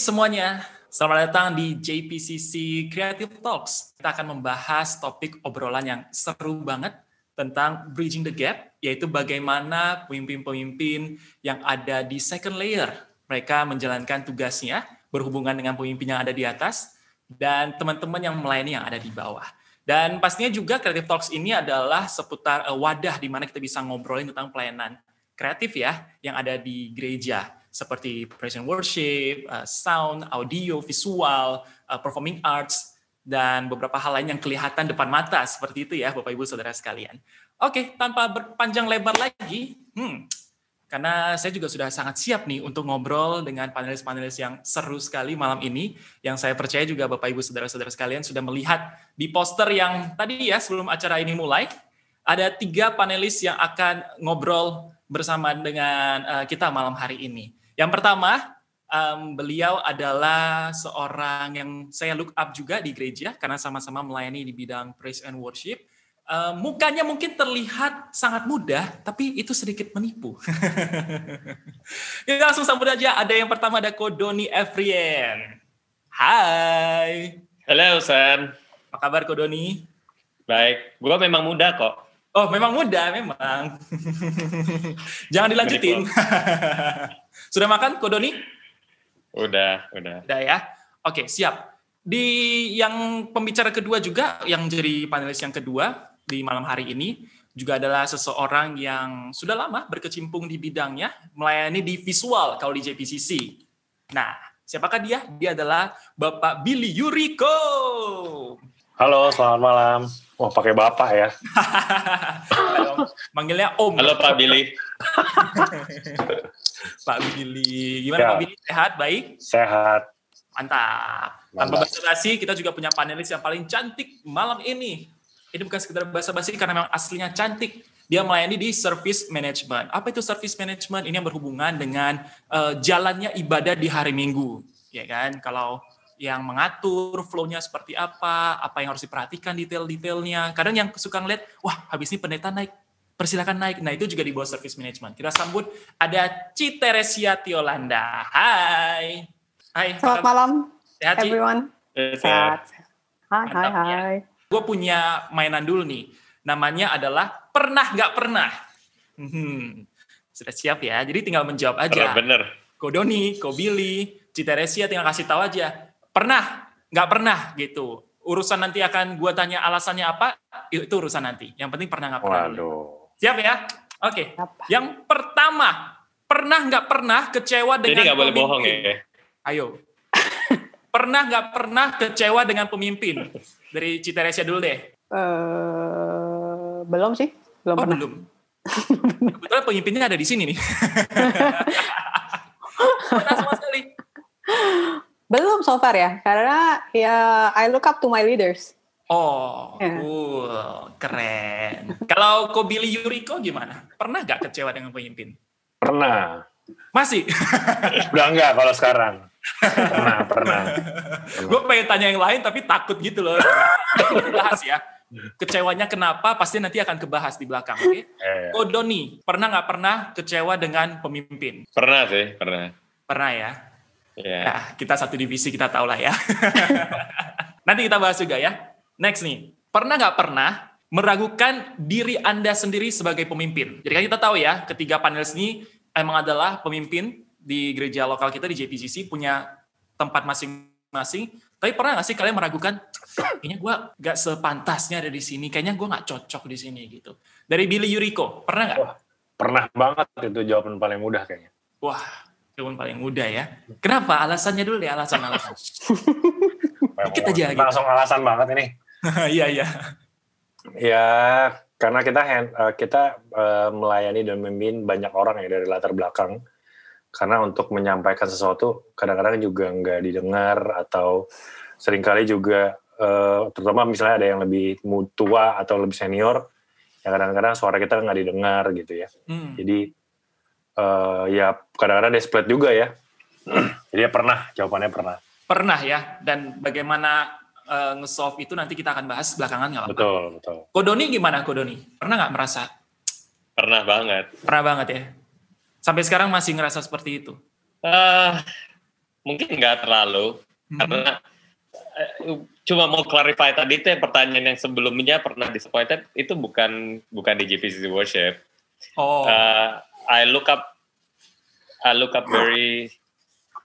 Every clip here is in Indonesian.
semuanya, selamat datang di JPCC Creative Talks. Kita akan membahas topik obrolan yang seru banget tentang bridging the gap, yaitu bagaimana pemimpin-pemimpin yang ada di second layer mereka menjalankan tugasnya berhubungan dengan pemimpin yang ada di atas dan teman-teman yang melayani yang ada di bawah. Dan pastinya juga Creative Talks ini adalah seputar eh, wadah di mana kita bisa ngobrolin tentang pelayanan kreatif ya yang ada di gereja seperti praise worship, uh, sound, audio, visual, uh, performing arts, dan beberapa hal lain yang kelihatan depan mata seperti itu ya Bapak Ibu Saudara sekalian. Oke, tanpa berpanjang lebar lagi, hmm, karena saya juga sudah sangat siap nih untuk ngobrol dengan panelis-panelis yang seru sekali malam ini, yang saya percaya juga Bapak Ibu Saudara-saudara sekalian sudah melihat di poster yang tadi ya sebelum acara ini mulai, ada tiga panelis yang akan ngobrol bersama dengan uh, kita malam hari ini. Yang pertama, um, beliau adalah seorang yang saya look up juga di gereja karena sama-sama melayani di bidang praise and worship. Um, mukanya mungkin terlihat sangat mudah, tapi itu sedikit menipu. Kita langsung sambut aja. Ada yang pertama ada Kodoni Efrien. Hai. Halo, San. Apa kabar Kodoni? Baik. Gue memang muda kok. Oh, memang muda, memang. Jangan dilanjutin. Sudah makan, Kodoni? Udah, udah. Udah ya? Oke, siap. Di yang pembicara kedua juga, yang jadi panelis yang kedua di malam hari ini, juga adalah seseorang yang sudah lama berkecimpung di bidangnya, melayani di visual kalau di JPCC. Nah, siapakah dia? Dia adalah Bapak Billy Yuriko. Halo, selamat malam. Wah, oh, pakai bapak ya. Manggilnya Om. Halo Pak Billy. Pak Billy. Gimana ya. Pak Billy? Sehat, baik? Sehat. Mantap. Mantap. Tanpa basa-basi, kita juga punya panelis yang paling cantik malam ini. Ini bukan sekedar basa-basi karena memang aslinya cantik. Dia melayani di service management. Apa itu service management? Ini yang berhubungan dengan uh, jalannya ibadah di hari Minggu, ya kan? Kalau yang mengatur flow-nya seperti apa, apa yang harus diperhatikan detail-detailnya. Kadang yang suka ngeliat, wah habis ini pendeta naik persilakan naik. Nah itu juga di bawah service management. Kita sambut ada Ci Tiolanda. Hai. Hai. Selamat malam. Sehat, Ci? Everyone. Sehat. Hai, hai, ya. hai. Gue punya mainan dulu nih. Namanya adalah Pernah Gak Pernah. Hmm. Sudah siap ya? Jadi tinggal menjawab aja. Bener. Ko Doni, Ko Billy, Ci Teresia tinggal kasih tahu aja. Pernah, nggak pernah gitu urusan nanti akan gue tanya alasannya apa itu urusan nanti yang penting pernah nggak pernah waduh Siap ya? Oke. Okay. Yang pertama, pernah nggak pernah kecewa dengan Jadi nggak boleh bohong ya? Ayo. pernah nggak pernah kecewa dengan pemimpin? Dari Citeresia dulu deh. Uh, belum sih. Belum oh, pernah. belum. Kebetulan pemimpinnya ada di sini nih. Belum so far ya, karena ya I look up to my leaders. Oh, iya. cool, keren. Kalau Kobili Yuriko gimana? Pernah gak kecewa dengan pemimpin? Pernah. Masih? Udah enggak kalau sekarang. Pernah, pernah. Gue pengen tanya yang lain tapi takut gitu loh. Bahas ya. Kecewanya kenapa pasti nanti akan kebahas di belakang. Oke? Okay? yeah. Oh Doni, pernah nggak pernah kecewa dengan pemimpin? Pernah sih, pernah. Pernah ya? Yeah. Nah, kita satu divisi kita lah ya. nanti kita bahas juga ya. Next nih, pernah nggak pernah meragukan diri Anda sendiri sebagai pemimpin. Jadi kan kita tahu ya, ketiga panelis ini emang adalah pemimpin di gereja lokal kita di JPCC punya tempat masing-masing. Tapi pernah nggak sih kalian meragukan, kayaknya gue nggak sepantasnya ada di sini, kayaknya gue nggak cocok di sini gitu. Dari Billy Yuriko, pernah nggak? Pernah banget itu jawaban paling mudah kayaknya. Wah, jawaban paling mudah ya. Kenapa? Alasannya dulu deh, alasan-alasan. kita aja gitu. Langsung alasan banget ini. Iya iya. Ya karena kita hand, eh, kita uh, melayani dan memimpin banyak orang ya dari latar belakang. Karena untuk menyampaikan sesuatu kadang-kadang juga nggak didengar atau seringkali juga uh, terutama misalnya ada yang lebih tua atau lebih senior yang kadang-kadang suara kita nggak didengar gitu ya. Hmm. Jadi uh, ya kadang-kadang desplat juga ya. Jadi ya pernah jawabannya pernah. Pernah ya dan bagaimana Eh, nge-solve itu nanti kita akan bahas belakangan nggak apa-apa. Betul, betul. Kodoni gimana Kodoni? Pernah nggak merasa? Pernah banget. Pernah banget ya? Sampai sekarang masih ngerasa seperti itu? Uh, mungkin nggak terlalu, hmm. karena eh, cuma mau clarify tadi itu yang pertanyaan yang sebelumnya pernah disappointed itu bukan bukan di GPC Worship. Oh. Uh, I look up I look up very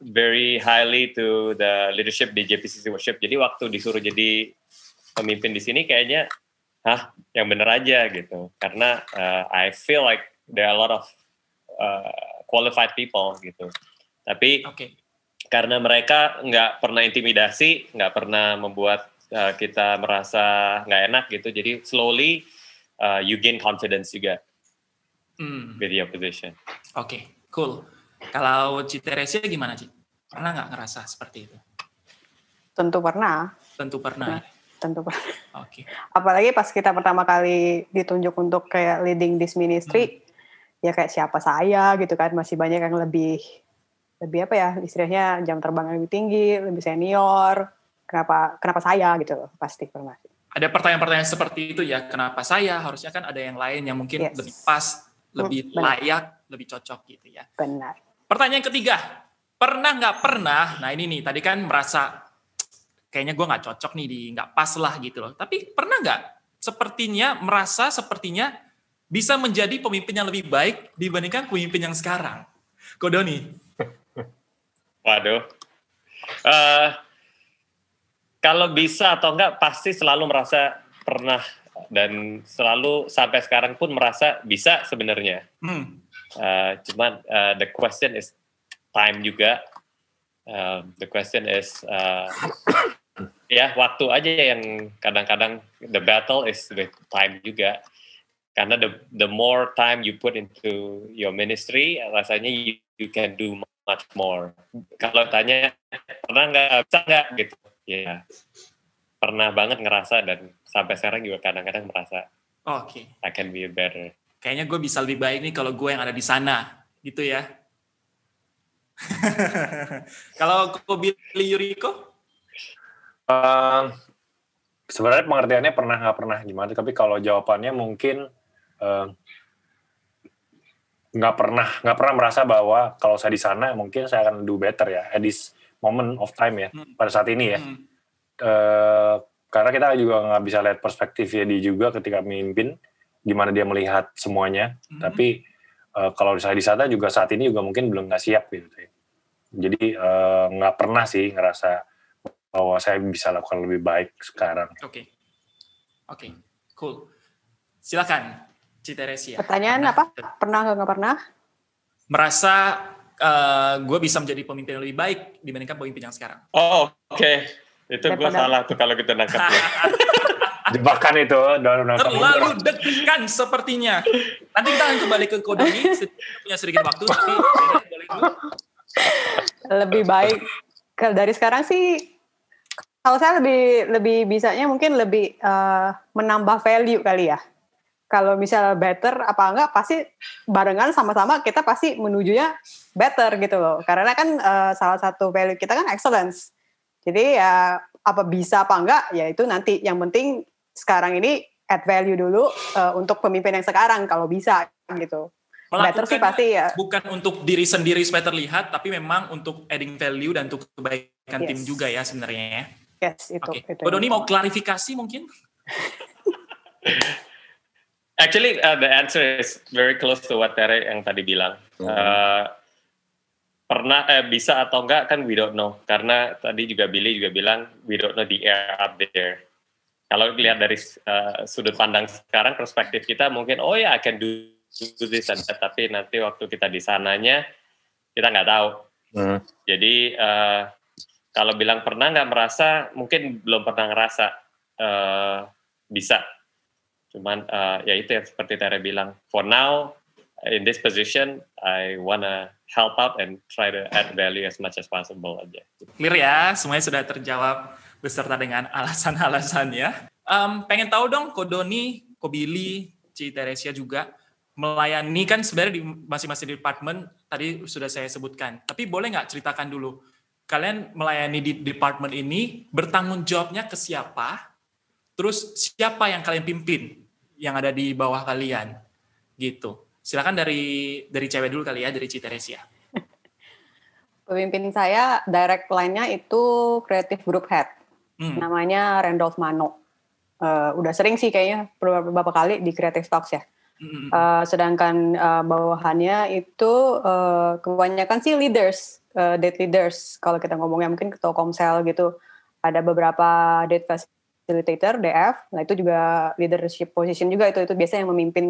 very highly to the leadership di JPCC Worship. Jadi waktu disuruh jadi pemimpin di sini kayaknya, hah, yang bener aja gitu. Karena uh, I feel like there are a lot of uh, qualified people gitu. Tapi okay. karena mereka nggak pernah intimidasi, nggak pernah membuat uh, kita merasa nggak enak gitu. Jadi slowly uh, you gain confidence juga mm. with your position. Oke, okay, cool. Kalau Citeresia gimana, sih? Pernah nggak ngerasa seperti itu? Tentu pernah. Tentu pernah. pernah. Ya? Tentu pernah. Oke. Okay. Apalagi pas kita pertama kali ditunjuk untuk kayak leading this ministry, hmm. ya kayak siapa saya gitu kan, masih banyak yang lebih lebih apa ya istilahnya jam terbang lebih tinggi, lebih senior. Kenapa kenapa saya gitu pasti pernah. Ada pertanyaan-pertanyaan seperti itu ya, kenapa saya? Harusnya kan ada yang lain yang mungkin yes. lebih pas, lebih hmm, Benar. layak, lebih cocok gitu ya. Benar. Pertanyaan ketiga, pernah nggak pernah? Nah ini nih tadi kan merasa kayaknya gue nggak cocok nih di nggak pas lah gitu loh. Tapi pernah nggak sepertinya merasa sepertinya bisa menjadi pemimpin yang lebih baik dibandingkan pemimpin yang sekarang? Kodoni. Waduh. Uh, kalau bisa atau enggak pasti selalu merasa pernah dan selalu sampai sekarang pun merasa bisa sebenarnya. Hmm. Uh, cuman uh, the question is time juga. Um, the question is uh, ya waktu aja yang kadang-kadang the battle is with time juga. Karena the the more time you put into your ministry, rasanya you, you can do much more. Kalau tanya pernah nggak bisa nggak gitu, ya yeah. pernah banget ngerasa dan sampai sekarang juga kadang-kadang merasa. Oke. Okay. I can be better kayaknya gue bisa lebih baik nih kalau gue yang ada di sana gitu ya kalau kau beli Yuriko uh, sebenarnya pengertiannya pernah nggak pernah gimana tapi kalau jawabannya mungkin uh, nggak pernah nggak pernah merasa bahwa kalau saya di sana mungkin saya akan do better ya at this moment of time ya hmm. pada saat ini ya hmm. uh, karena kita juga nggak bisa lihat perspektifnya dia juga ketika memimpin gimana dia melihat semuanya. Mm-hmm. Tapi uh, kalau saya di sana juga saat ini juga mungkin belum nggak siap gitu. Ya. Jadi uh, nggak pernah sih ngerasa bahwa saya bisa lakukan lebih baik sekarang. Oke, okay. oke, okay. cool. Silakan, Citeresia. Pertanyaan pernah, apa? Pernah nggak nggak pernah? Merasa uh, eh, gue bisa menjadi pemimpin yang lebih baik dibandingkan pemimpin yang sekarang. Oh, oke. Okay. Itu gue salah tuh kalau kita nangkap. Ya. jebakan itu terlalu deg-degan sepertinya nanti kita akan kembali ke kode ini punya sedikit waktu tapi lebih baik kalau dari sekarang sih kalau saya lebih lebih bisanya mungkin lebih uh, menambah value kali ya kalau misalnya better apa enggak pasti barengan sama-sama kita pasti menujunya better gitu loh karena kan uh, salah satu value kita kan excellence jadi ya apa bisa apa enggak ya itu nanti yang penting sekarang ini add value dulu uh, untuk pemimpin yang sekarang kalau bisa gitu. Melakukan sih pasti ya. Bukan untuk diri sendiri supaya terlihat, tapi memang untuk adding value dan untuk kebaikan yes. tim juga ya sebenarnya ya. Yes, itu. Okay. itu, Bodoni mau klarifikasi mungkin? Actually, uh, the answer is very close to what Tere yang tadi bilang. Hmm. Uh, pernah eh, bisa atau enggak kan we don't know karena tadi juga Billy juga bilang we don't know the air up there kalau dilihat dari uh, sudut pandang sekarang, perspektif kita mungkin, oh ya, yeah, I can do, do this and that. Tapi nanti waktu kita di sananya, kita nggak tahu. Hmm. Jadi uh, kalau bilang pernah nggak merasa, mungkin belum pernah ngerasa uh, bisa. Cuman uh, ya itu yang seperti Tere bilang. For now, in this position, I wanna help out and try to add value as much as possible aja. Clear ya, semuanya sudah terjawab beserta dengan alasan-alasannya. Um, pengen tahu dong Kodoni, Kobili, Ci Teresia juga melayani kan sebenarnya di masing-masing department tadi sudah saya sebutkan. Tapi boleh nggak ceritakan dulu kalian melayani di department ini bertanggung jawabnya ke siapa? Terus siapa yang kalian pimpin yang ada di bawah kalian? Gitu. Silakan dari dari cewek dulu kali ya dari Citeresia. Pemimpin saya direct line-nya itu creative group head hmm. namanya Randolph Mano. Uh, udah sering sih kayaknya beberapa kali di Creative Talks ya. Uh, sedangkan uh, bawahannya itu uh, kebanyakan sih leaders, uh, date leaders. Kalau kita ngomongnya mungkin ketua komsel gitu, ada beberapa date facilitator DF. Nah itu juga leadership position juga itu itu biasanya yang memimpin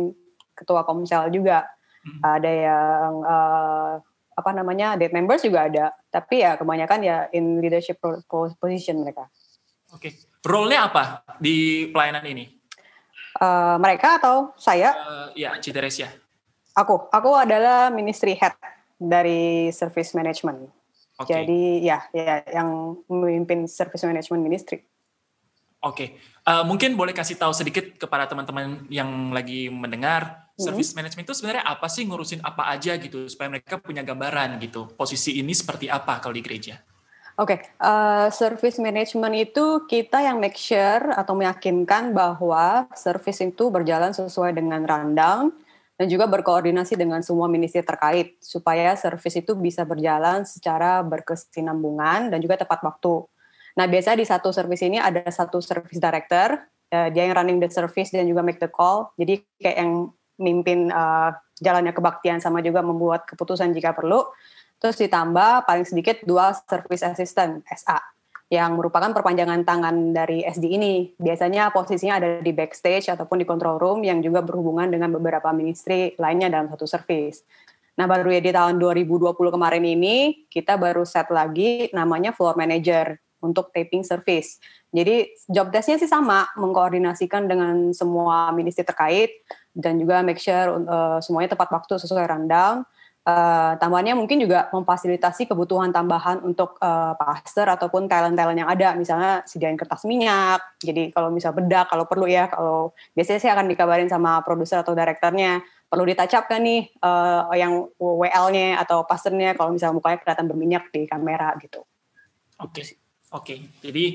ketua komsel juga. Hmm. Ada yang uh, apa namanya date members juga ada tapi ya kebanyakan ya in leadership position mereka Oke, okay. role-nya apa di pelayanan ini? Uh, mereka atau saya? Uh, ya, Citeresia. Aku, aku adalah ministry head dari service management. Okay. Jadi ya, ya yang memimpin service management ministry. Oke, okay. uh, eh, mungkin boleh kasih tahu sedikit kepada teman-teman yang lagi mendengar mm-hmm. service management itu sebenarnya apa sih ngurusin apa aja gitu supaya mereka punya gambaran gitu posisi ini seperti apa kalau di gereja. Oke, okay. uh, eh, service management itu kita yang make sure atau meyakinkan bahwa service itu berjalan sesuai dengan rundown dan juga berkoordinasi dengan semua ministry terkait supaya service itu bisa berjalan secara berkesinambungan dan juga tepat waktu. Nah, biasa di satu service ini ada satu service director, uh, dia yang running the service dan juga make the call. Jadi kayak yang mimpin uh, jalannya kebaktian sama juga membuat keputusan jika perlu. Terus ditambah paling sedikit dua Service Assistant, SA, yang merupakan perpanjangan tangan dari SD ini. Biasanya posisinya ada di backstage ataupun di control room yang juga berhubungan dengan beberapa ministry lainnya dalam satu service. Nah, baru ya di tahun 2020 kemarin ini, kita baru set lagi namanya floor manager untuk taping service. Jadi job desknya sih sama, mengkoordinasikan dengan semua ministry terkait dan juga make sure uh, semuanya tepat waktu sesuai rundown. Uh, tambahannya mungkin juga memfasilitasi kebutuhan tambahan untuk uh, eh, pastor ataupun talent-talent yang ada, misalnya sediain kertas minyak. Jadi kalau misal bedak, kalau perlu ya, kalau biasanya saya akan dikabarin sama produser atau direkturnya perlu ditacap nih uh, yang WL-nya atau pastornya kalau misalnya mukanya kelihatan berminyak di kamera gitu. Oke, okay. oke. Okay. Jadi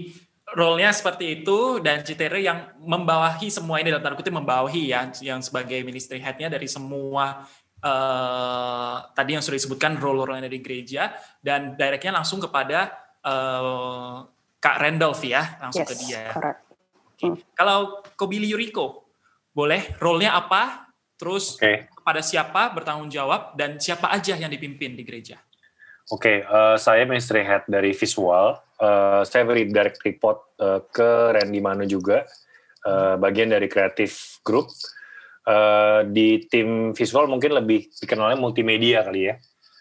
role-nya seperti itu dan Citere yang membawahi semua ini dalam tanda kutip membawahi ya yang sebagai ministry head-nya dari semua uh, tadi yang sudah disebutkan role-role dari gereja dan directnya langsung kepada uh, Kak Randolph ya, langsung yes, ke dia. Okay. Hmm. Kalau Kobili Yuriko, boleh role-nya apa? Terus okay. kepada siapa bertanggung jawab dan siapa aja yang dipimpin di gereja? Oke, okay, uh, eh, saya ministry head dari visual. Uh, saya beri direct report uh, ke Randy Manu juga, uh, bagian dari kreatif group uh, di tim visual mungkin lebih dikenalnya multimedia kali ya.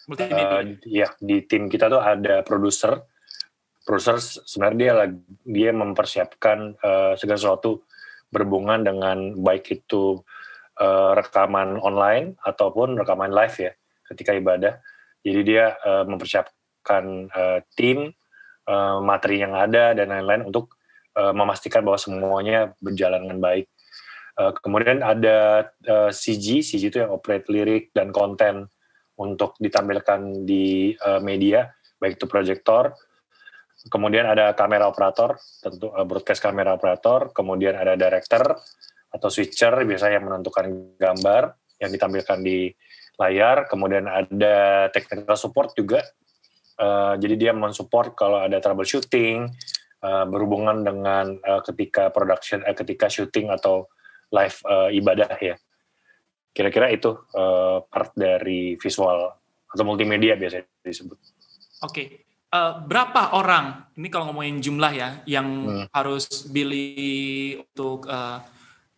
Multimedia. Uh, ya di tim kita tuh ada produser. Produser sebenarnya dia dia mempersiapkan uh, segala sesuatu berhubungan dengan baik itu uh, rekaman online ataupun rekaman live ya ketika ibadah. Jadi dia uh, mempersiapkan uh, tim, uh, materi yang ada dan lain-lain untuk uh, memastikan bahwa semuanya berjalan dengan baik Eh, kemudian ada uh, eh, CG, CG itu yang operate lirik dan konten untuk ditampilkan di uh, media, baik itu proyektor. Kemudian ada kamera operator, tentu uh, broadcast kamera operator. Kemudian ada director atau switcher, biasanya yang menentukan gambar yang ditampilkan di layar. Kemudian ada technical support juga. Uh, jadi dia mensupport kalau ada troubleshooting, uh, berhubungan dengan uh, ketika production, uh, ketika shooting atau live uh, ibadah ya. Kira-kira itu uh, part dari visual atau multimedia biasanya disebut. Oke, okay. uh, eh, berapa orang ini kalau ngomongin jumlah ya yang hmm. harus beli untuk uh,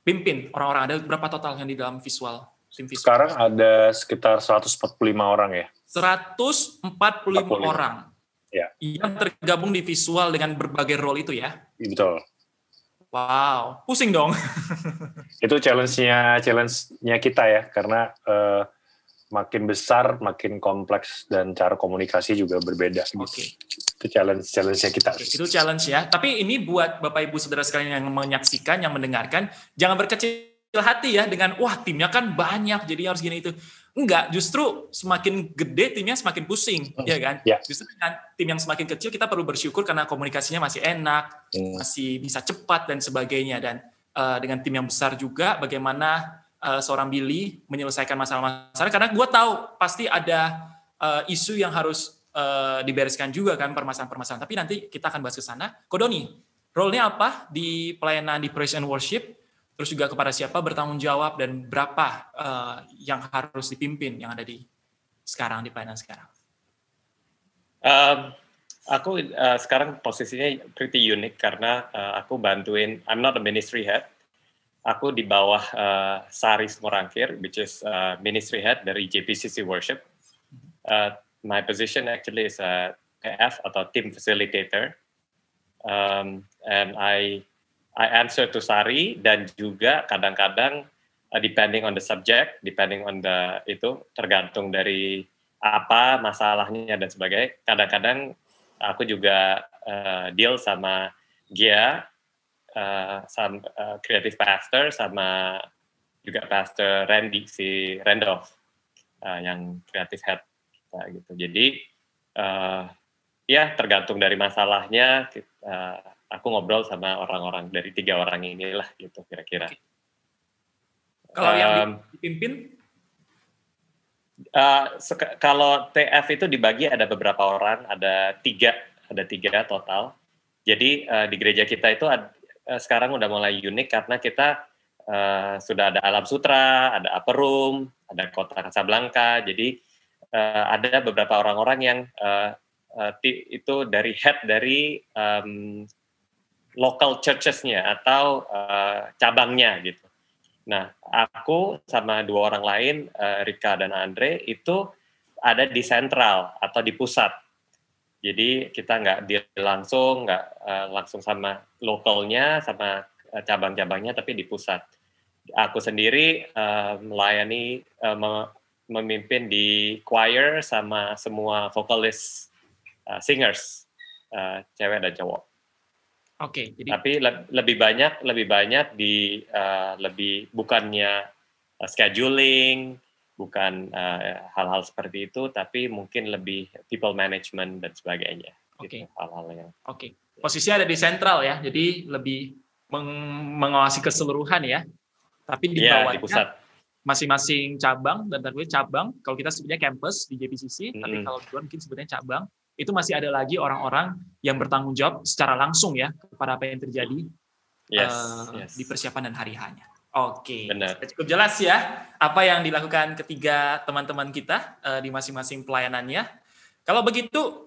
pimpin orang-orang ada berapa total yang di dalam visual visual? Sekarang ada sekitar 145 orang ya. 145 45. orang. Ya. Yang tergabung di visual dengan berbagai role itu ya. Betul. Wow, pusing dong. itu challenge-nya challenge kita ya karena uh, makin besar, makin kompleks dan cara komunikasi juga berbeda. Oke. Okay. Itu challenge challenge kita. Okay, itu challenge ya. Tapi ini buat Bapak Ibu Saudara sekalian yang menyaksikan, yang mendengarkan, jangan berkecil hati ya dengan wah timnya kan banyak jadi harus gini itu. Enggak, justru semakin gede timnya semakin pusing, hmm. ya kan? Yeah. Justru dengan tim yang semakin kecil kita perlu bersyukur karena komunikasinya masih enak, hmm. masih bisa cepat dan sebagainya. Dan uh, dengan tim yang besar juga, bagaimana uh, seorang Billy menyelesaikan masalah-masalah? Karena gue tahu pasti ada uh, isu yang harus uh, dibereskan juga kan permasalahan-permasalahan. Tapi nanti kita akan bahas ke sana. Kodoni, role-nya apa di pelayanan di praise and worship? terus juga kepada siapa bertanggung jawab dan berapa uh, yang harus dipimpin yang ada di sekarang di finance sekarang. Um, aku uh, sekarang posisinya pretty unik karena uh, aku bantuin. I'm not a ministry head. Aku di bawah uh, Saris Morangkir, which is uh, ministry head dari JPCC Worship. Uh, my position actually is a PF atau team facilitator, um, and I I answer to Sari dan juga kadang-kadang uh, depending on the subject, depending on the itu tergantung dari apa masalahnya dan sebagainya. Kadang-kadang aku juga uh, deal sama Gia, uh, eh, sama uh, creative pastor, sama juga pastor Randy si Randolph uh, yang creative head kita gitu. Jadi uh, ya tergantung dari masalahnya. uh, aku ngobrol sama orang-orang dari tiga orang inilah gitu kira-kira. Kalau um, yang dipimpin? Uh, kalau TF itu dibagi ada beberapa orang, ada tiga, ada tiga total. Jadi uh, di gereja kita itu ad, uh, sekarang udah mulai unik karena kita uh, sudah ada Alam Sutra, ada Upper Room, ada Kota Casablanca. Jadi uh, ada beberapa orang-orang yang uh, uh, itu dari head dari um, local churchesnya atau uh, cabangnya gitu. Nah, aku sama dua orang lain, uh, Rika dan Andre itu ada di sentral atau di pusat. Jadi kita nggak di langsung, nggak uh, langsung sama lokalnya, sama cabang-cabangnya, tapi di pusat. Aku sendiri uh, melayani, uh, memimpin di choir sama semua vokalis, uh, singers, uh, cewek dan cowok. Oke, okay, jadi tapi le lebih banyak lebih banyak di uh, lebih bukannya uh, scheduling, bukan eh, hal-hal uh, seperti itu, tapi mungkin lebih people management dan sebagainya. Gitu, Oke. Okay. Hal-hal yang. Oke. Okay. Posisinya ada di sentral ya, jadi lebih meng mengawasi keseluruhan ya. Tapi di yeah, bawahnya di pusat. masing-masing cabang dan terkait cabang. Kalau kita sebutnya campus di JPCC, mm -hmm. tapi kalau luar mungkin sebutnya cabang itu masih ada lagi orang-orang yang bertanggung jawab secara langsung ya kepada apa yang terjadi eh, yes, uh, yes. di persiapan dan hari hanya. Oke, okay. cukup jelas ya apa yang dilakukan ketiga teman-teman kita uh, di masing-masing pelayanannya. Kalau begitu,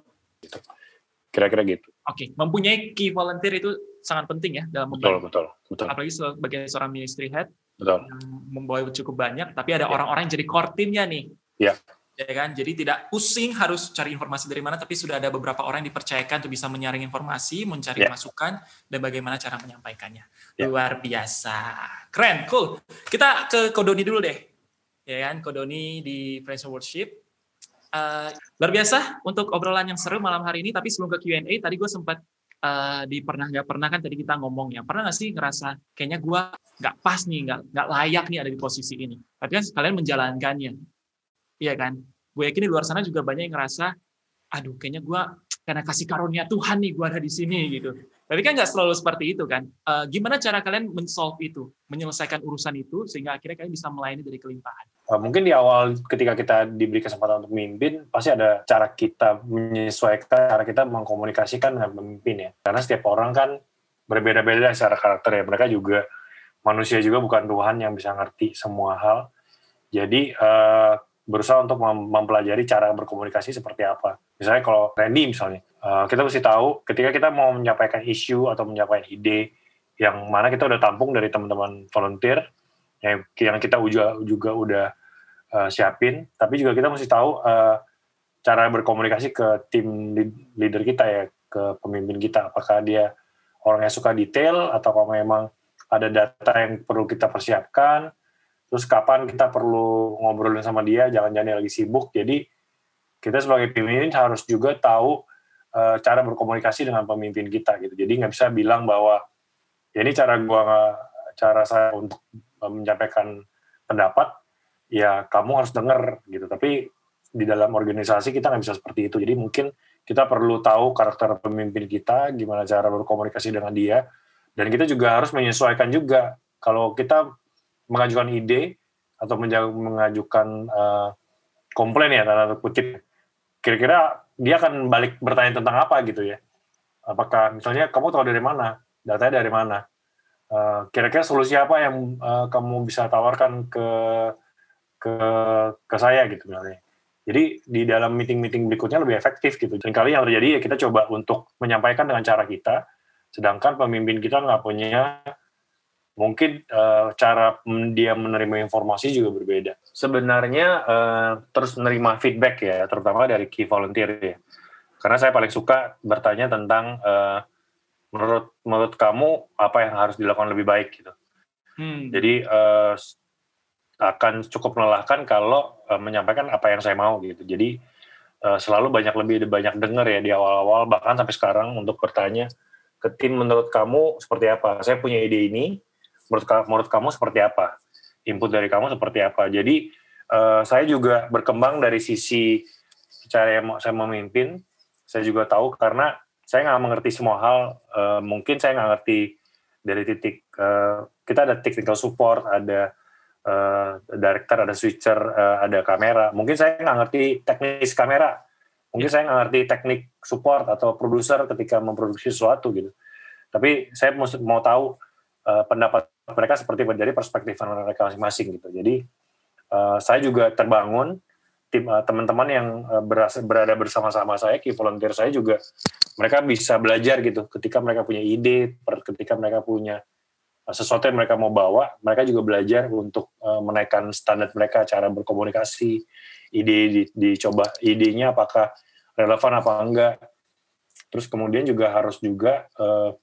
kira-kira gitu. Oke, okay. mempunyai key volunteer itu sangat penting ya dalam betul, betul, betul. apalagi sebagai seorang ministry head betul. yang membawa cukup banyak. Tapi ada iya. orang-orang ya. yang jadi core timnya nih. Ya ya kan? Jadi tidak pusing harus cari informasi dari mana, tapi sudah ada beberapa orang yang dipercayakan untuk bisa menyaring informasi, mencari yeah. masukan, dan bagaimana cara menyampaikannya. Yeah. Luar biasa, keren, cool. Kita ke Kodoni dulu deh, ya kan? Kodoni di Friends Worship. Uh, luar biasa untuk obrolan yang seru malam hari ini. Tapi sebelum ke Q&A, tadi gue sempat uh, di pernah nggak pernah kan tadi kita ngomong ya. Pernah nggak sih ngerasa kayaknya gue nggak pas nih, nggak nggak layak nih ada di posisi ini. Tapi kan kalian menjalankannya Iya kan? Gue yakin di luar sana juga banyak yang ngerasa, aduh kayaknya gue karena kasih karunia Tuhan nih gue ada di sini gitu. Tapi kan nggak selalu seperti itu kan. E, gimana cara kalian mensolve itu, menyelesaikan urusan itu sehingga akhirnya kalian bisa melayani dari kelimpahan? Eh, mungkin di awal ketika kita diberi kesempatan untuk memimpin, pasti ada cara kita menyesuaikan, cara kita mengkomunikasikan dengan pemimpin ya. Karena setiap orang kan berbeda-beda secara karakter ya. Mereka juga manusia juga bukan Tuhan yang bisa ngerti semua hal. Jadi uh, berusaha untuk mempelajari cara berkomunikasi seperti apa. Misalnya kalau Randy misalnya, eh, kita mesti tahu ketika kita mau menyampaikan isu atau menyampaikan ide yang mana kita udah tampung dari teman-teman volunteer ya, yang kita juga juga udah eh, siapin, tapi juga kita mesti tahu eh, cara berkomunikasi ke tim leader kita ya, ke pemimpin kita apakah dia orang yang suka detail atau kalau memang ada data yang perlu kita persiapkan terus kapan kita perlu ngobrolin sama dia jangan-jangan dia lagi sibuk jadi kita sebagai pemimpin harus juga tahu e, cara berkomunikasi dengan pemimpin kita gitu jadi nggak bisa bilang bahwa ya ini cara gua cara saya untuk eh, menyampaikan pendapat ya kamu harus dengar gitu tapi di dalam organisasi kita nggak bisa seperti itu jadi mungkin kita perlu tahu karakter pemimpin kita gimana cara berkomunikasi dengan dia dan kita juga harus menyesuaikan juga kalau kita mengajukan ide atau mengajukan uh, komplain ya tanda kutip kira-kira dia akan balik bertanya tentang apa gitu ya apakah misalnya kamu tahu dari mana datanya dari mana kira eh, kira-kira solusi apa yang uh, kamu bisa tawarkan ke ke ke saya gitu misalnya jadi di dalam meeting-meeting berikutnya lebih efektif gitu. dan kali yang terjadi ya kita coba untuk menyampaikan dengan cara kita, sedangkan pemimpin kita nggak punya mungkin uh, cara dia menerima informasi juga berbeda. Sebenarnya uh, terus menerima feedback ya, terutama dari key volunteer ya. Karena saya paling suka bertanya tentang uh, menurut menurut kamu apa yang harus dilakukan lebih baik gitu. Hmm. Jadi uh, akan cukup melelahkan kalau uh, menyampaikan apa yang saya mau gitu. Jadi uh, selalu banyak lebih banyak dengar ya di awal-awal bahkan sampai sekarang untuk bertanya ke tim menurut kamu seperti apa? Saya punya ide ini, menurut, menurut kamu seperti apa input dari kamu seperti apa jadi uh, saya juga berkembang dari sisi cara yang saya memimpin saya juga tahu karena saya nggak mengerti semua hal uh, mungkin saya nggak ngerti dari titik uh, kita ada technical support ada uh, director ada switcher uh, ada kamera mungkin saya nggak ngerti teknis kamera mungkin saya nggak ngerti teknik support atau produser ketika memproduksi sesuatu gitu tapi saya mau tahu uh, pendapat mereka seperti menjadi perspektif mereka masing-masing gitu. Jadi uh, saya juga terbangun tim uh, teman-teman yang uh, beras, berada bersama-sama saya, key volunteer saya juga mereka bisa belajar gitu. Ketika mereka punya ide, ketika mereka punya uh, sesuatu yang mereka mau bawa, mereka juga belajar untuk uh, menaikkan standar mereka cara berkomunikasi, ide di, dicoba idenya apakah relevan apa enggak. Terus kemudian juga harus juga uh,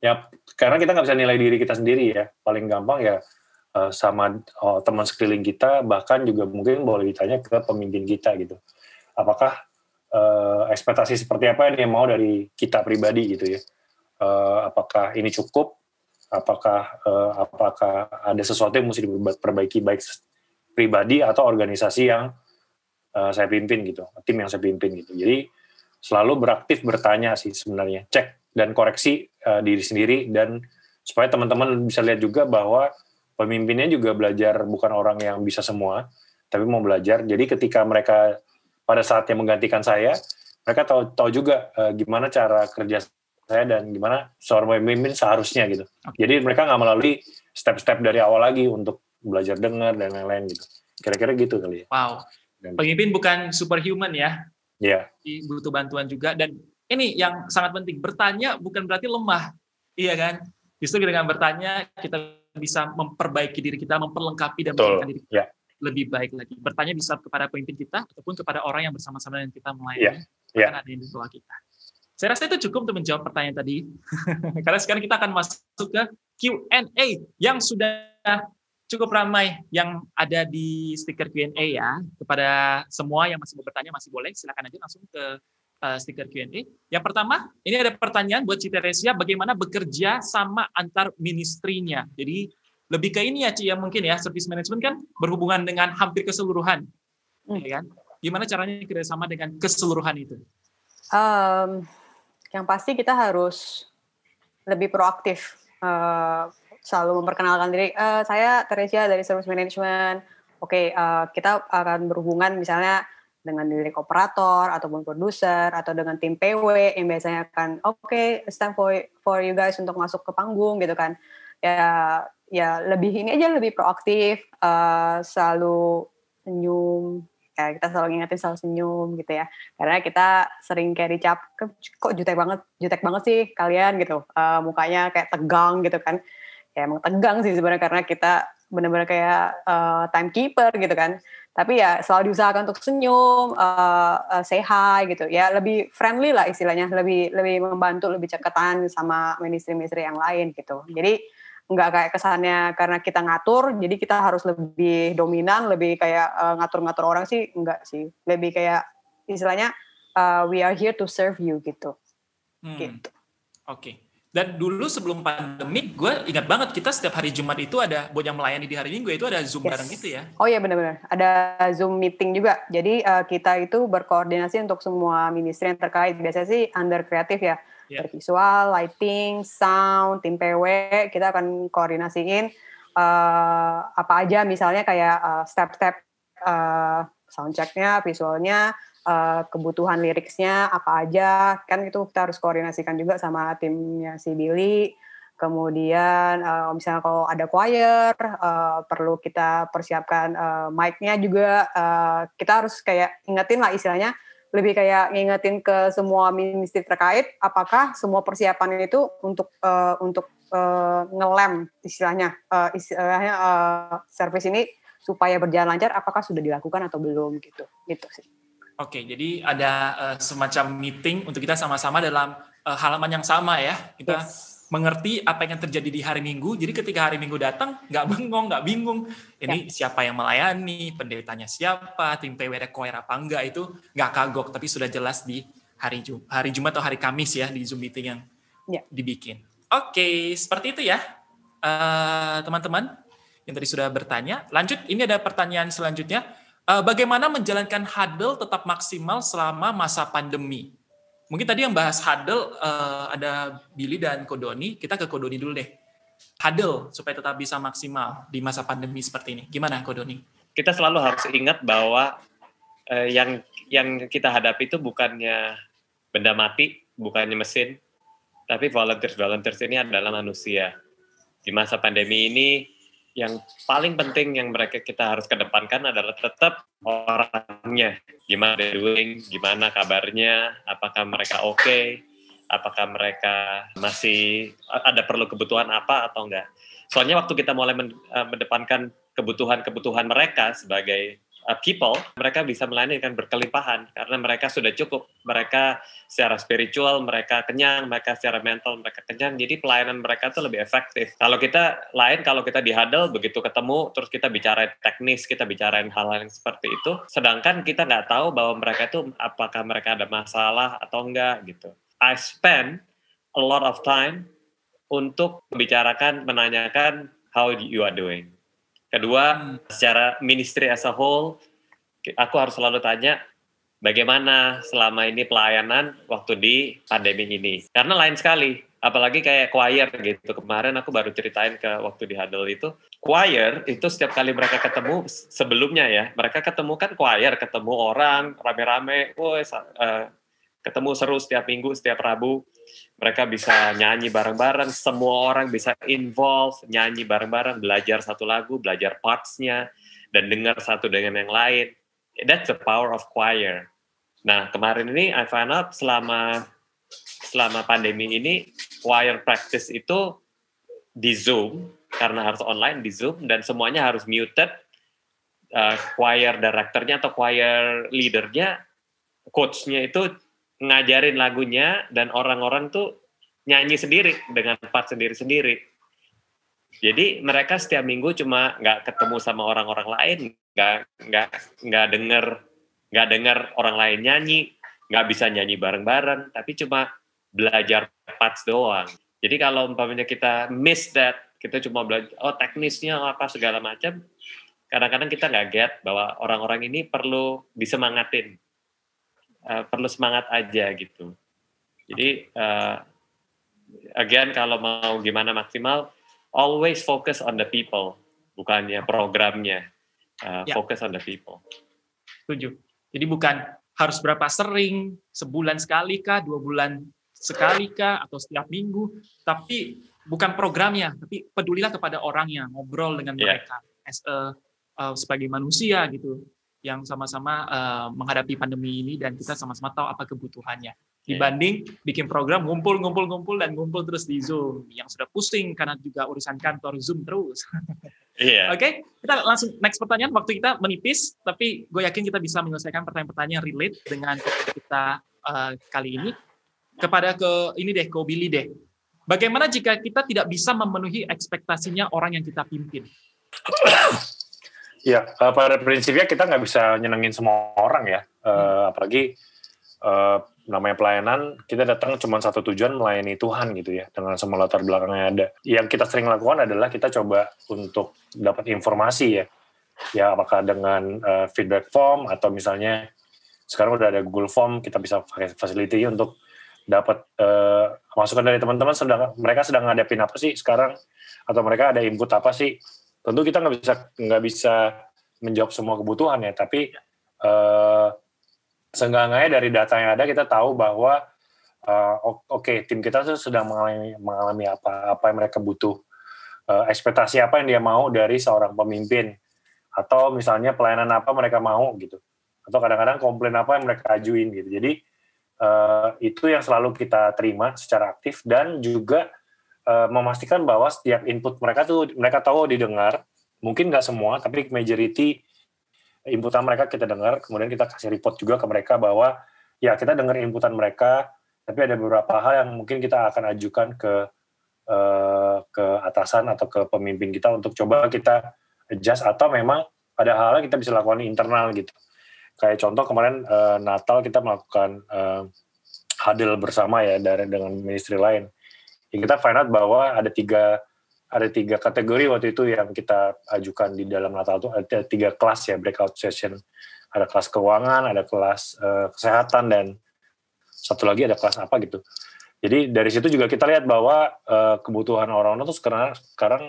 ya karena kita nggak bisa nilai diri kita sendiri ya paling gampang ya eh, sama eh, teman sekeliling kita bahkan juga mungkin boleh ditanya ke pemimpin kita gitu apakah uh, ekspektasi seperti apa yang dia mau dari kita pribadi gitu ya uh, apakah ini cukup apakah uh, apakah ada sesuatu yang mesti diperbaiki baik pribadi atau organisasi yang uh, saya pimpin gitu tim yang saya pimpin gitu jadi selalu beraktif bertanya sih sebenarnya cek dan koreksi uh, diri sendiri dan supaya teman-teman bisa lihat juga bahwa pemimpinnya juga belajar bukan orang yang bisa semua tapi mau belajar jadi ketika mereka pada saat yang menggantikan saya mereka tahu tahu juga uh, gimana cara kerja saya dan gimana seorang pemimpin seharusnya gitu jadi mereka nggak melalui step-step dari awal lagi untuk belajar dengar dan lain-lain gitu kira-kira gitu kali ya wow dan, pemimpin bukan superhuman ya Iya. Yeah. butuh bantuan juga dan ini yang sangat penting. Bertanya bukan berarti lemah, iya kan? Justru dengan bertanya kita bisa memperbaiki diri kita, memperlengkapi dan memperbaiki diri ya. kita yeah. lebih baik lagi. Bertanya bisa kepada pemimpin kita ataupun kepada orang yang bersama-sama dengan kita melayani, yeah. yeah. ada di tua kita. Saya rasa itu cukup untuk menjawab pertanyaan tadi. Karena sekarang kita akan masuk ke Q&A yang sudah cukup ramai yang ada di stiker Q&A ya. Kepada semua yang masih mau bertanya masih boleh, silakan aja langsung ke uh, stiker Q&A. Yang pertama, ini ada pertanyaan buat Citeresia, Resia, bagaimana bekerja sama antar ministrinya. Jadi lebih ke ini ya Ci, ya mungkin ya, service management kan berhubungan dengan hampir keseluruhan. Hmm. Ya kan? Gimana caranya kerjasama dengan keseluruhan itu? Um, yang pasti kita harus lebih proaktif. Uh, selalu memperkenalkan diri, uh, saya Teresia dari Service Management. Oke, okay, uh, kita akan berhubungan misalnya dengan diri operator ataupun produser atau dengan tim PW yang biasanya akan oke okay, it's time for for you guys untuk masuk ke panggung gitu kan ya ya lebih ini aja lebih proaktif uh, selalu senyum ya kita selalu ingetin selalu senyum gitu ya karena kita sering kayak dicap kok jutek banget jutek banget sih kalian gitu uh, mukanya kayak tegang gitu kan ya emang tegang sih sebenarnya karena kita benar-benar kayak uh, timekeeper gitu kan tapi ya selalu diusahakan untuk senyum uh, uh, say hi gitu ya lebih friendly lah istilahnya lebih lebih membantu lebih ceketan sama ministry-ministry yang lain gitu jadi nggak kayak kesannya karena kita ngatur jadi kita harus lebih dominan lebih kayak ngatur eh, ngatur-ngatur orang sih enggak sih lebih kayak istilahnya uh, we are here to serve you gitu hmm. gitu oke dan dulu sebelum pandemi, gue ingat banget kita setiap hari Jumat itu ada buat yang melayani di hari Minggu itu ada Zoom yes. bareng gitu ya. Oh iya benar-benar. Ada Zoom meeting juga. Jadi uh, kita itu berkoordinasi untuk semua ministry yang terkait. Biasanya sih under kreatif ya. Yeah. Visual, lighting, sound, tim PW, kita akan koordinasiin uh, apa aja misalnya kayak eh, step-step uh, uh, sound check visualnya, Eh, kebutuhan liriknya apa aja kan itu kita harus koordinasikan juga sama timnya si Billy kemudian uh, misalnya kalau ada choir uh, perlu kita persiapkan uh, mic-nya juga uh, kita harus kayak ingetin lah istilahnya lebih kayak ngingetin ke semua ministry terkait apakah semua persiapan itu untuk uh, untuk uh, ngelem istilahnya uh, istilahnya uh, service ini supaya berjalan lancar apakah sudah dilakukan atau belum gitu gitu sih Oke, jadi ada uh, semacam meeting untuk kita sama-sama dalam uh, halaman yang sama ya. Kita yes. mengerti apa yang terjadi di hari Minggu. Jadi ketika hari Minggu datang, nggak bengong, nggak bingung. Ini yeah. siapa yang melayani, pendetanya siapa, tim PW require apa enggak itu nggak kagok, tapi sudah jelas di hari Jum hari Jumat atau hari Kamis ya di Zoom meeting yang yeah. dibikin. Oke, seperti itu ya eh, teman-teman uh, teman -teman yang tadi sudah bertanya. Lanjut, ini ada pertanyaan selanjutnya Eh, bagaimana menjalankan huddle tetap maksimal selama masa pandemi? Mungkin tadi yang bahas huddle uh, ada Billy dan Kodoni, kita ke Kodoni dulu deh. Huddle supaya tetap bisa maksimal di masa pandemi seperti ini. Gimana Kodoni? Kita selalu harus ingat bahwa uh, yang yang kita hadapi itu bukannya benda mati, bukannya mesin, tapi volunteers volunteers ini adalah manusia. Di masa pandemi ini yang paling penting yang mereka kita harus kedepankan adalah tetap orangnya gimana doing gimana kabarnya apakah mereka oke okay, apakah mereka masih ada perlu kebutuhan apa atau enggak soalnya waktu kita mulai eh, mendepankan kebutuhan-kebutuhan mereka sebagai Uh, people, mereka bisa melayani dengan berkelimpahan karena mereka sudah cukup. Mereka secara spiritual, mereka kenyang, mereka secara mental, mereka kenyang. Jadi pelayanan mereka itu lebih efektif. Kalau kita lain, kalau kita dihadal, begitu ketemu, terus kita bicara teknis, kita bicarain hal-hal yang seperti itu. Sedangkan kita nggak tahu bahwa mereka itu apakah mereka ada masalah atau enggak gitu. I spend a lot of time untuk membicarakan, menanyakan how you are doing Kedua, hmm. secara ministry as a whole, aku harus selalu tanya bagaimana selama ini pelayanan waktu di pandemi ini. Karena lain sekali, apalagi kayak choir gitu. Kemarin aku baru ceritain ke waktu di Huddle itu, choir itu setiap kali mereka ketemu sebelumnya ya, mereka ketemu kan choir, ketemu orang rame-rame, uh, ketemu seru setiap minggu, setiap Rabu mereka bisa nyanyi bareng-bareng, semua orang bisa involve, nyanyi bareng-bareng, belajar satu lagu, belajar partsnya, dan dengar satu dengan yang lain. That's the power of choir. Nah, kemarin ini I find out selama selama pandemi ini choir practice itu di Zoom karena harus online di Zoom dan semuanya harus muted. Uh, choir directornya atau choir leadernya, coachnya itu ngajarin lagunya dan orang-orang tuh nyanyi sendiri dengan part sendiri-sendiri. Jadi mereka setiap minggu cuma nggak ketemu sama orang-orang lain, nggak nggak nggak denger nggak denger orang lain nyanyi, nggak bisa nyanyi bareng-bareng, tapi cuma belajar parts doang. Jadi kalau umpamanya kita miss that, kita cuma belajar oh teknisnya apa segala macam, kadang-kadang kita nggak get bahwa orang-orang ini perlu disemangatin Eh, perlu semangat aja gitu. Jadi uh, again kalau mau gimana maksimal, always focus on the people, bukannya programnya. Uh, ya. Focus on the people. Setuju. Jadi bukan harus berapa sering, sebulan sekali kah, dua bulan sekali kah, atau setiap minggu, tapi bukan programnya, tapi pedulilah kepada orangnya, ngobrol dengan ya. mereka yeah. as a, uh, sebagai manusia gitu yang sama-sama uh, menghadapi pandemi ini dan kita sama-sama tahu apa kebutuhannya iya. dibanding bikin program ngumpul ngumpul ngumpul dan ngumpul terus di Zoom yang sudah pusing karena juga urusan kantor Zoom terus. yeah. Oke, okay? kita langsung next pertanyaan waktu kita menipis tapi gue yakin kita bisa menyelesaikan pertanyaan-pertanyaan relate dengan kita uh, kali ini kepada ke ini deh ke Billy deh. Bagaimana jika kita tidak bisa memenuhi ekspektasinya orang yang kita pimpin? Ya, eh, pada prinsipnya kita nggak bisa nyenengin semua orang ya, eh, hmm. apalagi eh, namanya pelayanan kita datang cuma satu tujuan melayani Tuhan gitu ya dengan semua latar belakangnya ada. Yang kita sering lakukan adalah kita coba untuk dapat informasi ya, ya apakah dengan feedback form atau misalnya sekarang udah ada Google Form kita bisa pakai facility untuk dapat uh, masukan dari teman-teman sedang mereka sedang ngadepin apa sih sekarang atau mereka ada input apa sih tentu kita nggak bisa nggak bisa menjawab semua kebutuhan ya tapi eh, seenggaknya dari data yang ada kita tahu bahwa eh, oke okay, tim kita tuh sedang mengalami mengalami apa apa yang mereka butuh eh, ekspektasi apa yang dia mau dari seorang pemimpin atau misalnya pelayanan apa mereka mau gitu atau kadang-kadang komplain apa yang mereka ajuin gitu jadi eh, itu yang selalu kita terima secara aktif dan juga Eh, memastikan bahwa setiap input mereka tuh mereka tahu didengar mungkin nggak semua tapi majority inputan mereka kita dengar kemudian kita kasih report juga ke mereka bahwa ya kita dengar inputan mereka tapi ada beberapa hal yang mungkin kita akan ajukan ke eh, ke atasan atau ke pemimpin kita untuk coba kita adjust atau memang ada hal yang kita bisa lakukan internal gitu kayak contoh kemarin eh, Natal kita melakukan hadil bersama ya dari dengan ministry lain ya kita find out bahwa ada tiga ada tiga kategori waktu itu yang kita ajukan di dalam Natal itu ada tiga kelas ya breakout session ada kelas keuangan ada kelas uh, kesehatan dan satu lagi ada kelas apa gitu jadi dari situ juga kita lihat bahwa uh, kebutuhan orang-orang itu sekarang sekarang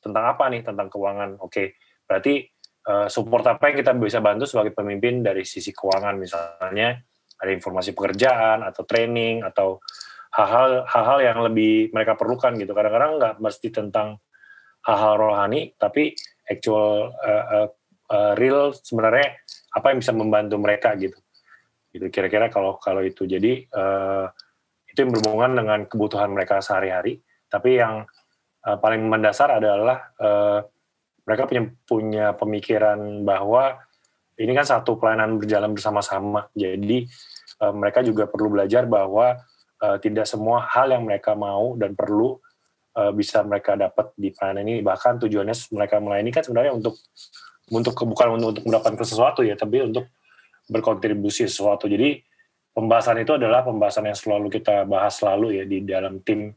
tentang apa nih tentang keuangan oke okay. berarti uh, support apa yang kita bisa bantu sebagai pemimpin dari sisi keuangan misalnya ada informasi pekerjaan atau training atau hal-hal hal-hal yang lebih mereka perlukan gitu kadang-kadang nggak mesti tentang hal-hal rohani tapi actual uh, uh, uh, real sebenarnya apa yang bisa membantu mereka gitu gitu kira-kira kalau kalau itu jadi uh, itu yang berhubungan dengan kebutuhan mereka sehari-hari tapi yang uh, paling mendasar adalah uh, mereka punya punya pemikiran bahwa ini kan satu pelayanan berjalan bersama-sama jadi uh, mereka juga perlu belajar bahwa Eh, tidak semua hal yang mereka mau dan perlu uh, bisa mereka dapat di pelayanan ini bahkan tujuannya mereka melayani kan sebenarnya untuk untuk bukan untuk, untuk mendapatkan sesuatu ya tapi untuk berkontribusi sesuatu jadi pembahasan itu adalah pembahasan yang selalu kita bahas selalu ya di dalam tim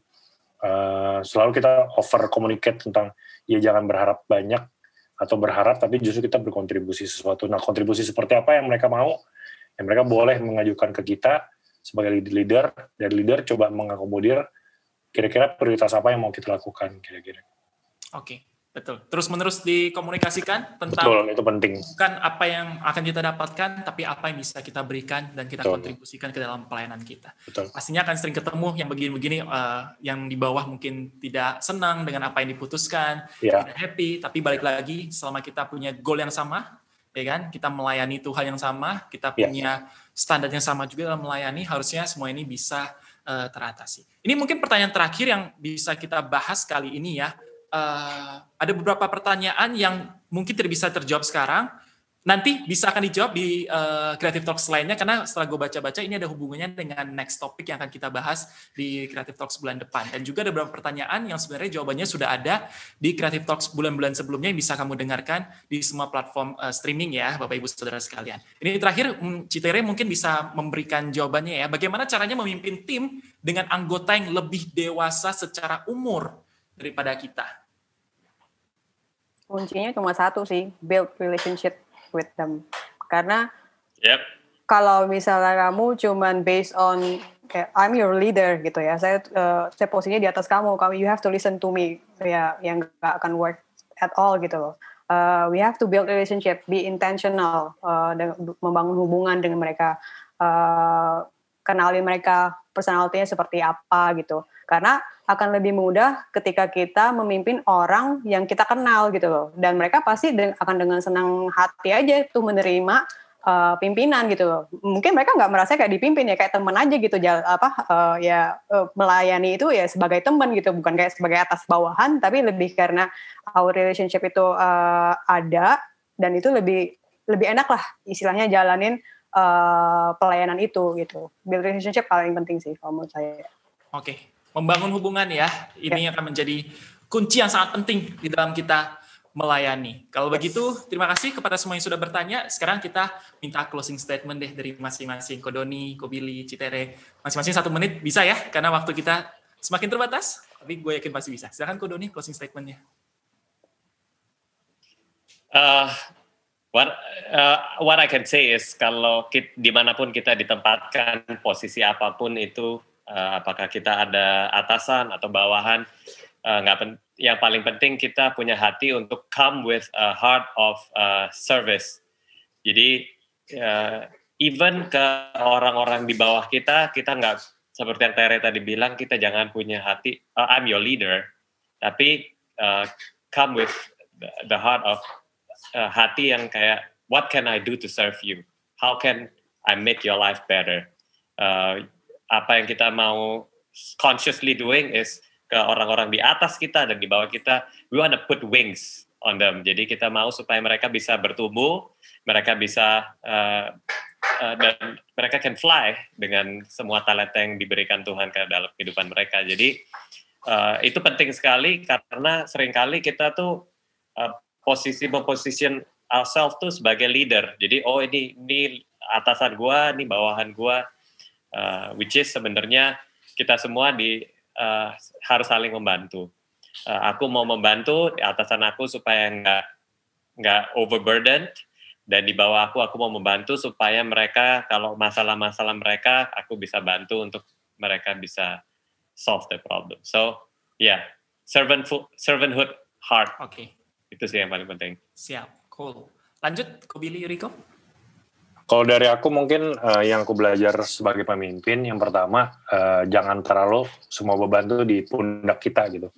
uh, selalu kita over communicate tentang ya jangan berharap banyak atau berharap tapi justru kita berkontribusi sesuatu nah kontribusi seperti apa yang mereka mau yang mereka boleh mengajukan ke kita sebagai leader dan leader coba mengakomodir kira-kira prioritas apa yang mau kita lakukan kira-kira. Oke, betul. Terus menerus dikomunikasikan tentang betul, itu penting. bukan apa yang akan kita dapatkan, tapi apa yang bisa kita berikan dan kita betul. kontribusikan ke dalam pelayanan kita. Betul. Pastinya akan sering ketemu yang begini-begini, uh, yang di bawah mungkin tidak senang dengan apa yang diputuskan, yeah. tidak happy, tapi balik lagi selama kita punya goal yang sama, ya kan, kita melayani Tuhan yang sama, kita ya. punya standar yang sama juga dalam melayani, harusnya semua ini bisa uh, teratasi. Ini mungkin pertanyaan terakhir yang bisa kita bahas kali ini ya. Uh, ada beberapa pertanyaan yang mungkin tidak bisa terjawab sekarang, nanti bisa akan dijawab di uh, Creative Talks lainnya karena setelah gue baca-baca ini ada hubungannya dengan next topic yang akan kita bahas di Creative Talks bulan depan dan juga ada beberapa pertanyaan yang sebenarnya jawabannya sudah ada di Creative Talks bulan-bulan sebelumnya yang bisa kamu dengarkan di semua platform uh, streaming ya Bapak Ibu Saudara sekalian. Ini terakhir mm, Citere mungkin bisa memberikan jawabannya ya bagaimana caranya memimpin tim dengan anggota yang lebih dewasa secara umur daripada kita. Kuncinya cuma satu sih, build relationship with them karena yep. kalau misalnya kamu cuma based on I'm your leader gitu ya saya uh, saya posisinya di atas kamu kamu you have to listen to me ya yang gak akan work at all gitu loh uh, we have to build relationship be intentional uh, membangun hubungan dengan mereka uh, kenali mereka personalitinya seperti apa gitu. Karena akan lebih mudah ketika kita memimpin orang yang kita kenal gitu loh. Dan mereka pasti de akan dengan senang hati aja tuh menerima uh, pimpinan gitu loh. Mungkin mereka nggak merasa kayak dipimpin ya kayak teman aja gitu jala, apa uh, ya uh, melayani itu ya sebagai teman gitu, bukan kayak sebagai atas bawahan tapi lebih karena our relationship itu uh, ada dan itu lebih lebih enak lah istilahnya jalanin uh, pelayanan itu gitu. Build relationship paling penting sih kalau menurut saya. Oke, okay. membangun hubungan ya. Ini yeah. akan menjadi kunci yang sangat penting di dalam kita melayani. Kalau yes. begitu, terima kasih kepada semua yang sudah bertanya. Sekarang kita minta closing statement deh dari masing-masing. Kodoni, Kobili, Citere. Masing-masing satu menit bisa ya, karena waktu kita semakin terbatas. Tapi gue yakin pasti bisa. Silahkan Kodoni, closing statementnya. Uh, What uh, what I can say is kalau kita, dimanapun kita ditempatkan posisi apapun itu uh, apakah kita ada atasan atau bawahan uh, nggak uh, pen, yang paling penting kita punya hati untuk come with a heart of uh, service. Jadi uh, even ke orang-orang di bawah kita kita nggak seperti yang Tere tadi bilang kita jangan punya hati uh, I'm your leader, tapi uh, come with the, the heart of uh, hati yang kayak what can I do to serve you? How can I make your life better? Uh, apa yang kita mau consciously doing is ke orang-orang di atas kita dan di bawah kita, we want to put wings on them. Jadi kita mau supaya mereka bisa bertumbuh, mereka bisa uh, uh, dan mereka can fly dengan semua talenta yang diberikan Tuhan ke dalam kehidupan mereka. Jadi uh, itu penting sekali karena seringkali kita tuh uh, posisi memposition ourselves tuh sebagai leader. Jadi oh ini ini atasan gua, ini bawahan gua. Uh, which is sebenarnya kita semua di uh, harus saling membantu. Uh, aku mau membantu atasan aku supaya nggak nggak overburdened dan di bawah aku aku mau membantu supaya mereka kalau masalah-masalah mereka aku bisa bantu untuk mereka bisa solve the problem. So yeah, servant servanthood hard Oke. Okay. Itu sih yang paling penting. Siap, cool. Lanjut, Kobili Yuriko? Kalau dari aku mungkin uh, yang aku belajar sebagai pemimpin, yang pertama uh, jangan terlalu semua beban itu di pundak kita gitu.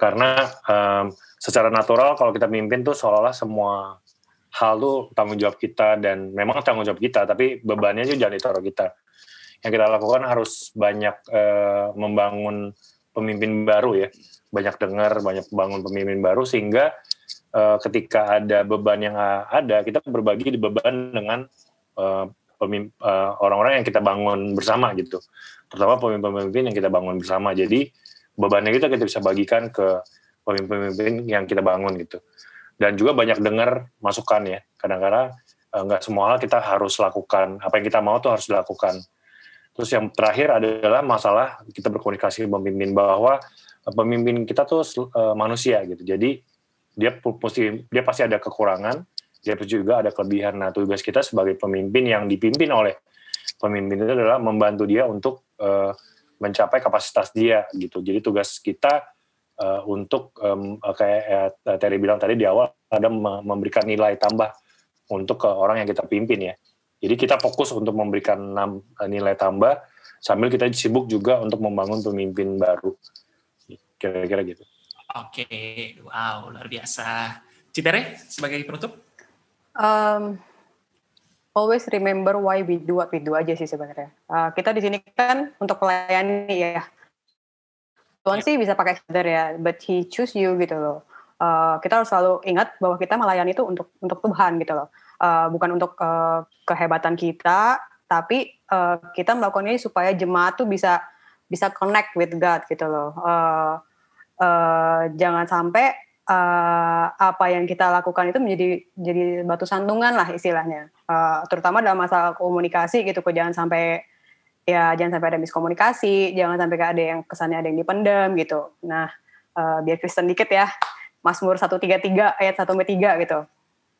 Karena um, secara natural kalau kita mimpin tuh seolah-olah semua hal tuh tanggung jawab kita dan memang tanggung jawab kita, tapi bebannya juga jangan ditaruh kita. Yang kita lakukan harus banyak uh, membangun pemimpin baru ya, banyak dengar, banyak bangun pemimpin baru sehingga Eh, ketika ada beban yang eh, ada kita berbagi di beban dengan orang eh, pemimpin, uh, orang-orang yang kita bangun bersama gitu terutama pemimpin-pemimpin yang kita bangun bersama jadi bebannya kita kita bisa bagikan ke pemimpin-pemimpin yang kita bangun gitu dan juga banyak dengar masukan ya kadang-kadang nggak -kadang, semua hal kita harus lakukan apa yang kita mau tuh harus dilakukan terus yang terakhir adalah masalah kita berkomunikasi pemimpin bahwa pemimpin kita tuh manusia gitu jadi dia pasti dia pasti ada kekurangan dia juga ada kelebihan nah tugas kita sebagai pemimpin yang dipimpin oleh pemimpin itu adalah membantu dia untuk uh, mencapai kapasitas dia gitu jadi tugas kita uh, untuk um, kayak uh, Terry bilang tadi di awal ada memberikan nilai tambah untuk ke orang yang kita pimpin ya jadi kita fokus untuk memberikan nilai tambah sambil kita sibuk juga untuk membangun pemimpin baru kira-kira gitu Oke, okay. wow, luar biasa. Citere, sebagai penutup? Um, always remember why we do what we do aja sih sebenarnya. Uh, kita di sini kan untuk melayani ya. Tuhan yeah. sih bisa pakai sadar ya, but he choose you gitu loh. Uh, kita harus selalu ingat bahwa kita melayani itu untuk untuk Tuhan gitu loh. Uh, bukan untuk uh, kehebatan kita, tapi uh, kita melakukan ini supaya jemaat tuh bisa bisa connect with God gitu loh. Uh, Eh, jangan sampai uh, apa yang kita lakukan itu menjadi jadi batu sandungan lah istilahnya uh, terutama dalam masalah komunikasi gitu kok jangan sampai ya jangan sampai ada miskomunikasi jangan sampai ada yang kesannya ada yang dipendam gitu nah uh, biar Kristen dikit ya Mazmur 133 ayat 1 sampai 3 gitu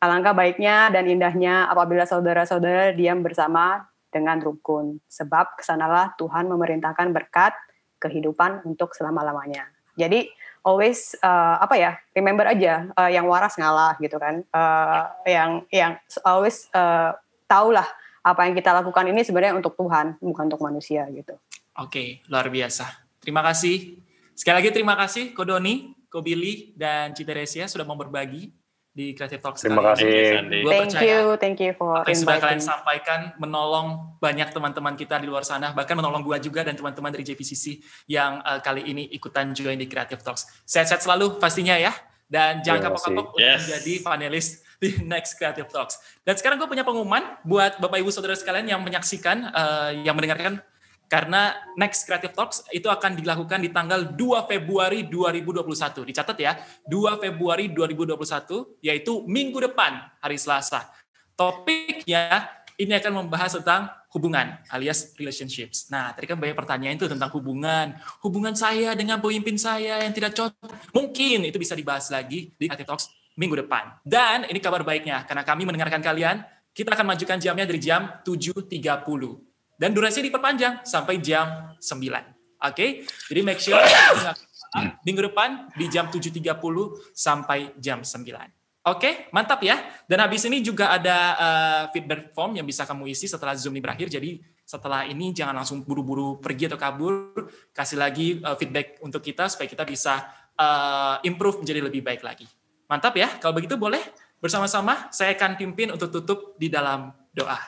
alangkah baiknya dan indahnya apabila saudara-saudara diam bersama dengan rukun sebab kesanalah Tuhan memerintahkan berkat kehidupan untuk selama-lamanya jadi always uh, apa ya remember aja uh, yang waras ngalah gitu kan uh, yang yang always uh, tahulah apa yang kita lakukan ini sebenarnya untuk Tuhan bukan untuk manusia gitu oke luar biasa terima kasih sekali lagi terima kasih Kodoni Kobili dan Citeresia sudah mau berbagi di Creative Talks Terima kasih. ini. thank you, thank you for apa yang sudah kalian sampaikan menolong banyak teman-teman kita di luar sana, bahkan menolong gua juga dan teman-teman dari JPCC yang uh, kali ini ikutan join di Creative Talks. Sehat-sehat selalu pastinya ya, dan jangan kapok-kapok yes. untuk menjadi panelis di next Creative Talks. Dan sekarang gue punya pengumuman buat Bapak Ibu Saudara sekalian yang menyaksikan, uh, yang mendengarkan karena next Creative Talks itu akan dilakukan di tanggal 2 Februari 2021. Dicatat ya, 2 Februari 2021 yaitu minggu depan hari Selasa. Topiknya ini akan membahas tentang hubungan alias relationships. Nah, tadi kan banyak pertanyaan itu tentang hubungan. Hubungan saya dengan pemimpin saya yang tidak cocok. Mungkin itu bisa dibahas lagi di Creative Talks minggu depan. Dan ini kabar baiknya, karena kami mendengarkan kalian, kita akan majukan jamnya dari jam 7.30 dan durasi diperpanjang sampai jam 9. Oke, okay? jadi make sure minggu depan di jam 7.30 sampai jam 9. Oke, okay, mantap ya. Dan habis ini juga ada uh, feedback form yang bisa kamu isi setelah Zoom ini berakhir. Jadi setelah ini jangan langsung buru-buru pergi atau kabur. Kasih lagi uh, feedback untuk kita supaya kita bisa uh, improve menjadi lebih baik lagi. Mantap ya. Kalau begitu boleh bersama-sama saya akan pimpin untuk tutup di dalam doa.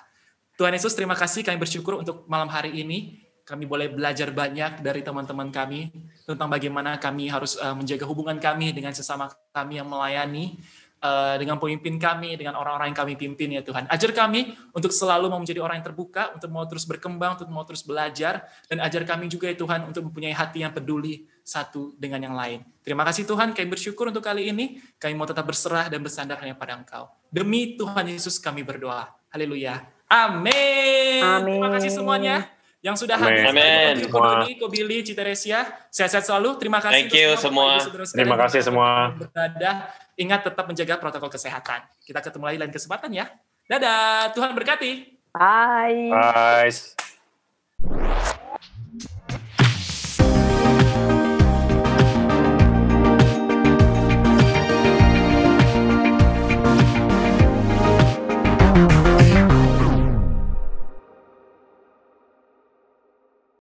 Tuhan Yesus, terima kasih kami bersyukur untuk malam hari ini. Kami boleh belajar banyak dari teman-teman kami tentang bagaimana kami harus eh, menjaga hubungan kami dengan sesama kami yang melayani, eh, dengan pemimpin kami, dengan orang-orang yang kami pimpin ya Tuhan. Ajar kami untuk selalu mau menjadi orang yang terbuka, untuk mau terus berkembang, untuk mau terus belajar, dan ajar kami juga ya Tuhan untuk mempunyai hati yang peduli satu dengan yang lain. Terima kasih Tuhan, kami bersyukur untuk kali ini, kami mau tetap berserah dan bersandar hanya pada Engkau. Demi Tuhan Yesus kami berdoa. Haleluya. Amin. Amin. Terima kasih semuanya yang sudah hadir. Amin. Kodoni, Kobili, Citeresia, sehat-sehat selalu. Terima kasih. Thank you semua. semua. Terima kasih semua. Berada. Ingat tetap menjaga protokol kesehatan. Kita ketemu lagi lain kesempatan ya. Dadah. Tuhan berkati. Bye. Bye.